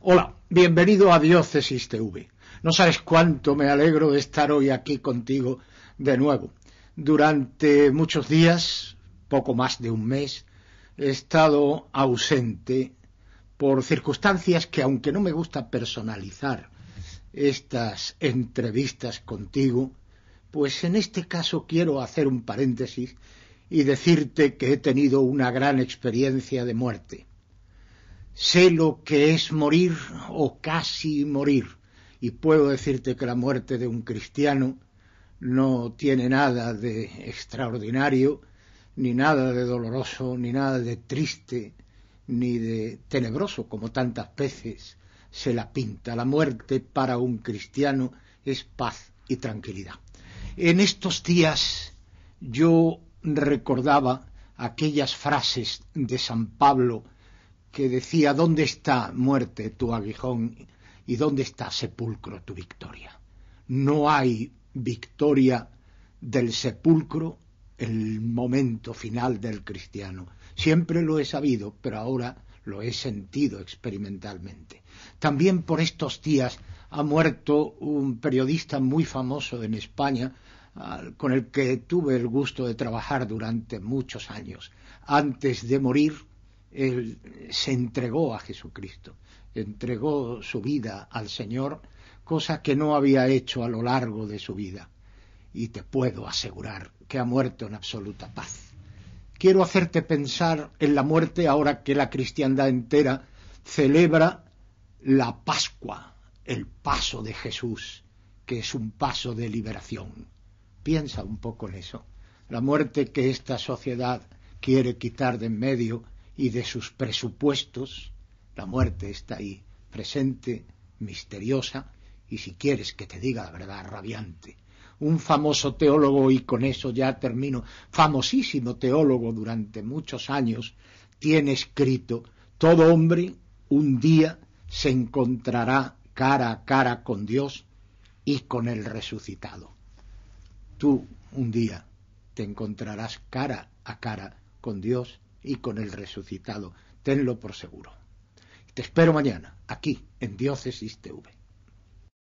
Hola, bienvenido a Diócesis TV. No sabes cuánto me alegro de estar hoy aquí contigo de nuevo. Durante muchos días, poco más de un mes, he estado ausente por circunstancias que, aunque no me gusta personalizar estas entrevistas contigo, pues en este caso quiero hacer un paréntesis y decirte que he tenido una gran experiencia de muerte. Sé lo que es morir o casi morir. Y puedo decirte que la muerte de un cristiano no tiene nada de extraordinario, ni nada de doloroso, ni nada de triste, ni de tenebroso, como tantas veces se la pinta. La muerte para un cristiano es paz y tranquilidad. En estos días yo recordaba aquellas frases de San Pablo que decía, ¿dónde está muerte tu aguijón y dónde está sepulcro tu victoria? No hay victoria del sepulcro el momento final del cristiano. Siempre lo he sabido, pero ahora lo he sentido experimentalmente. También por estos días ha muerto un periodista muy famoso en España, con el que tuve el gusto de trabajar durante muchos años. Antes de morir, él se entregó a Jesucristo, entregó su vida al Señor, cosa que no había hecho a lo largo de su vida. Y te puedo asegurar que ha muerto en absoluta paz. Quiero hacerte pensar en la muerte ahora que la cristiandad entera celebra la Pascua, el paso de Jesús, que es un paso de liberación. Piensa un poco en eso. La muerte que esta sociedad quiere quitar de en medio y de sus presupuestos, la muerte está ahí presente, misteriosa y si quieres que te diga la verdad, rabiante. Un famoso teólogo, y con eso ya termino, famosísimo teólogo durante muchos años, tiene escrito, todo hombre un día se encontrará cara a cara con Dios y con el resucitado. Tú un día te encontrarás cara a cara con Dios y con el resucitado. Tenlo por seguro. Te espero mañana, aquí, en Diócesis TV.